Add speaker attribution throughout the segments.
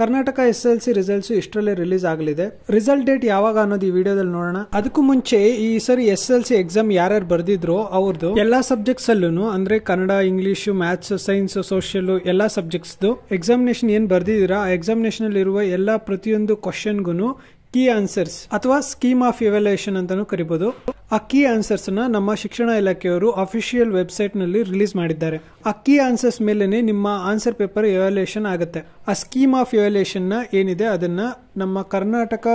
Speaker 1: Karnataka S L C results ಇಷ್ಟರಲ್ಲೇ release ಆಗಲಿದೆ result date ಯಾವಾಗ ಅನ್ನೋದು ಈ ವಿಡಿಯೋದಲ್ಲಿ ನೋಡೋಣ ಅದಕ್ಕೂ ಮುಂಚೆ ಈ ಸರಿ ಎಸ್ ಎಲ್ ಸಿ ಎಕ್ಸಾಮ್ ಯಾರ್ಯಾರು ಬರ್ದಿದ್ರು ಅವ್ರದ್ದು ಎಲ್ಲಾ ಸಬ್ಜೆಕ್ಟ್ಸ್ ಅಲ್ಲೂ ಅಂದ್ರೆ Kannada English maths science social ಎಲ್ಲಾ ಸಬ್ಜೆಕ್ಟ್ಸ್ ಎಕ್ಸಾಮಿನೇಷನ್ ಏನ್ ಬರ್ದಿದ್ದೀರಾ ಆ ಎಕ್ಸಾಮಿನೇಷನ್ ಅಲ್ಲಿ ಇರುವ ಎಲ್ಲಾ ಪ್ರತಿಯೊಂದು ಕ್ವಶನ್ಗೂ ಕೀ ಆನ್ಸರ್ಸ್ ಅಥವಾ ಸ್ಕೀಮ್ ಆಫ್ ಇವ್ಯಾಲ್ಯೂಯೇಷನ್ ಅಂತಾನು ಕರಿಬಹುದು ಆ ಕೀ ಆನ್ಸರ್ಸ್ ನ ನಮ್ಮ ಶಿಕ್ಷಣ ಇಲಾಖೆಯವರು ಅಫಿಷಿಯಲ್ ವೆಬ್ಸೈಟ್ ನಲ್ಲಿ ರಿಲೀಸ್ ಮಾಡಿದ್ದಾರೆ ಆ ಕೀ ಆನ್ಸರ್ಸ್ ಮೇಲೆನೆ ನಿಮ್ಮ ಆನ್ಸರ್ ಪೇಪರ್ ಇವ್ಯಾಲ್ಯೂಯೇಷನ್ ಆಗುತ್ತೆ ಆ ಸ್ಕೀಮ್ ಆಫ್ ಇವ್ಯಾಲ್ಯೂಯೇಷನ್ ನ ಏನಿದೆ ಅದನ್ನ ನಮ್ಮ ಕರ್ನಾಟಕ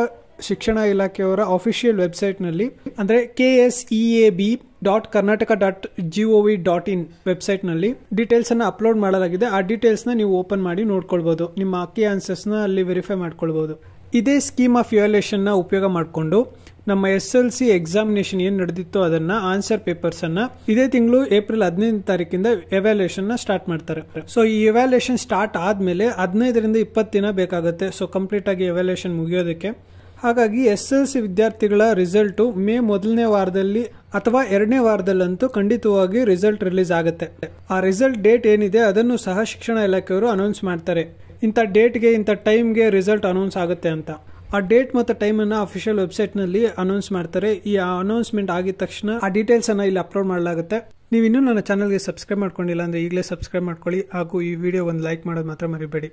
Speaker 1: ಶಿಕ್ಷಣ ಇಲಾಖೆಯವರ ಅಫಿಷಿಯಲ್ ನಲ್ಲಿ ಅಂದ್ರೆ K S E A B dot Karnataka dot gov dot in website ನಲ್ಲಿ ಡೀಟೇಲ್ಸ್ ಅನ್ನ ಅಪ್ಲೋಡ್ ಮಾಡಲಾಗಿದೆ ಆ ಡೀಟೇಲ್ಸ್ ನ ನೀವು ಓಪನ್ ಮಾಡಿ ನೋಡ್ಕೊಳ್ಬಹುದು ನಿಮ್ಮ ಅಕ್ಕಿ ನ ಅಲ್ಲಿ ವೆರಿಫೈ ಮಾಡ್ಕೊಳ್ಬಹುದು ಇದೇ ಸ್ಕೀಮ್ ಆಫ್ ವ್ಯಾಲ್ಯೂಯೇಷನ್ನ ಉಪಯೋಗ ಮಾಡಿಕೊಂಡು ನಮ್ಮ ಎಸ್ ಎಲ್ ಸಿ ಎಕ್ಸಾಮಿನೇಷನ್ ಏನು ನಡೆದಿತ್ತು ಅದನ್ನು ಆನ್ಸರ್ ಪೇಪರ್ಸನ್ನು ಇದೇ ತಿಂಗಳು ಏಪ್ರಿಲ್ ಹದಿನೈದು ತಾರೀಕಿಂದ ಎವ್ಯಾಲ್ಯೂಯೇಷನ್ನ ಸ್ಟಾರ್ಟ್ ಮಾಡ್ತಾರೆ ಸೊ ಈ ಎವ್ಯಾಲ್ಯೂಯೇಷನ್ ಸ್ಟಾರ್ಟ್ ಆದಮೇಲೆ ಹದಿನೈದರಿಂದ ಇಪ್ಪತ್ತು ದಿನ ಬೇಕಾಗುತ್ತೆ ಸೊ ಕಂಪ್ಲೀಟಾಗಿ ಎವ್ಯಾಲ್ಯೂಷನ್ ಮುಗಿಯೋದಕ್ಕೆ ಹಾಗಾಗಿ ಎಸ್ ಎಲ್ ಸಿ ವಿದ್ಯಾರ್ಥಿಗಳ ರಿಸಲ್ಟು ಮೇ ಮೊದಲನೇ ವಾರದಲ್ಲಿ ಅಥವಾ ಎರಡನೇ ವಾರದಲ್ಲಂತೂ ಖಂಡಿತವಾಗಿ ರಿಸಲ್ಟ್ ರಿಲೀಸ್ ಆಗುತ್ತೆ ಆ ರಿಸಲ್ಟ್ ಡೇಟ್ ಏನಿದೆ ಅದನ್ನು ಸಹ ಶಿಕ್ಷಣ ಇಲಾಖೆಯವರು ಅನೌನ್ಸ್ ಮಾಡ್ತಾರೆ ಇಂಥ ಡೇಟ್ಗೆ ಇಂಥ ಟೈಮ್ಗೆ ರಿಸಲ್ಟ್ ಅನೌನ್ಸ್ ಆಗುತ್ತೆ ಅಂತ ಆ ಡೇಟ್ ಮತ್ತು ಟೈಮನ್ನು ಅಫಿಷಿಯಲ್ ವೆಬ್ಸೈಟ್ನಲ್ಲಿ ಅನೌನ್ಸ್ ಮಾಡ್ತಾರೆ ಈ ಅನೌನ್ಸ್ಮೆಂಟ್ ಆಗಿದ ತಕ್ಷಣ ಆ ಡೀಟೇಲ್ಸನ್ನು ಇಲ್ಲಿ ಅಪ್ಲೋಡ್ ಮಾಡಲಾಗುತ್ತೆ ನೀವು ಇನ್ನೂ ನನ್ನ ಚಾನಲ್ಗೆ ಸಬ್ಸ್ಕ್ರೈಬ್ ಮಾಡ್ಕೊಂಡಿಲ್ಲ ಅಂದರೆ ಈಗಲೇ ಸಬ್ಸ್ಕ್ರೈಬ್ ಮಾಡ್ಕೊಳ್ಳಿ ಹಾಗೂ ಈ ವಿಡಿಯೋ ಒಂದು ಲೈಕ್ ಮಾಡೋದು ಮಾತ್ರ ಮರಿಬೇಡಿ